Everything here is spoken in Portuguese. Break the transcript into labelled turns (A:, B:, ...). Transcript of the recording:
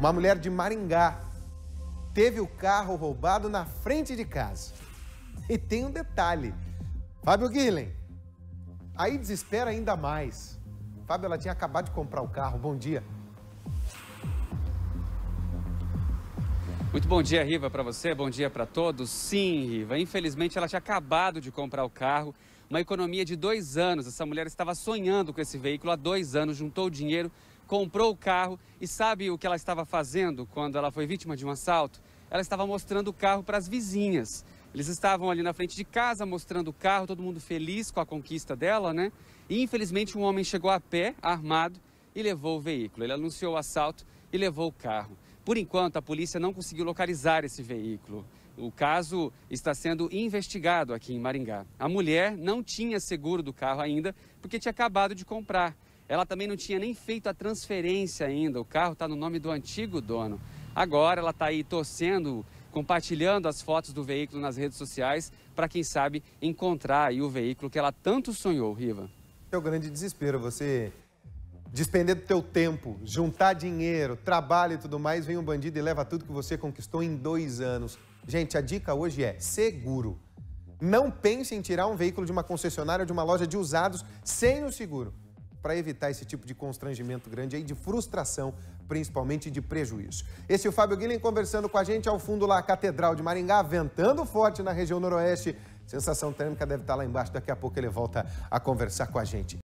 A: Uma mulher de Maringá teve o carro roubado na frente de casa. E tem um detalhe. Fábio Guilherme, aí desespera ainda mais. Fábio, ela tinha acabado de comprar o carro. Bom dia.
B: Muito bom dia, Riva, para você, bom dia para todos. Sim, Riva, infelizmente ela tinha acabado de comprar o carro, uma economia de dois anos. Essa mulher estava sonhando com esse veículo há dois anos, juntou o dinheiro, comprou o carro e sabe o que ela estava fazendo quando ela foi vítima de um assalto? Ela estava mostrando o carro para as vizinhas. Eles estavam ali na frente de casa mostrando o carro, todo mundo feliz com a conquista dela, né? E infelizmente um homem chegou a pé, armado, e levou o veículo. Ele anunciou o assalto e levou o carro. Por enquanto, a polícia não conseguiu localizar esse veículo. O caso está sendo investigado aqui em Maringá. A mulher não tinha seguro do carro ainda porque tinha acabado de comprar. Ela também não tinha nem feito a transferência ainda. O carro está no nome do antigo dono. Agora ela está aí torcendo, compartilhando as fotos do veículo nas redes sociais para, quem sabe, encontrar o veículo que ela tanto sonhou, Riva. É o grande
A: desespero, você despender do teu tempo, juntar dinheiro, trabalho e tudo mais, vem um bandido e leva tudo que você conquistou em dois anos. Gente, a dica hoje é seguro. Não pense em tirar um veículo de uma concessionária ou de uma loja de usados sem o seguro para evitar esse tipo de constrangimento grande aí, de frustração, principalmente de prejuízo. Esse é o Fábio Guilherme conversando com a gente ao fundo lá, a Catedral de Maringá, ventando forte na região noroeste. Sensação térmica deve estar tá lá embaixo, daqui a pouco ele volta a conversar com a gente.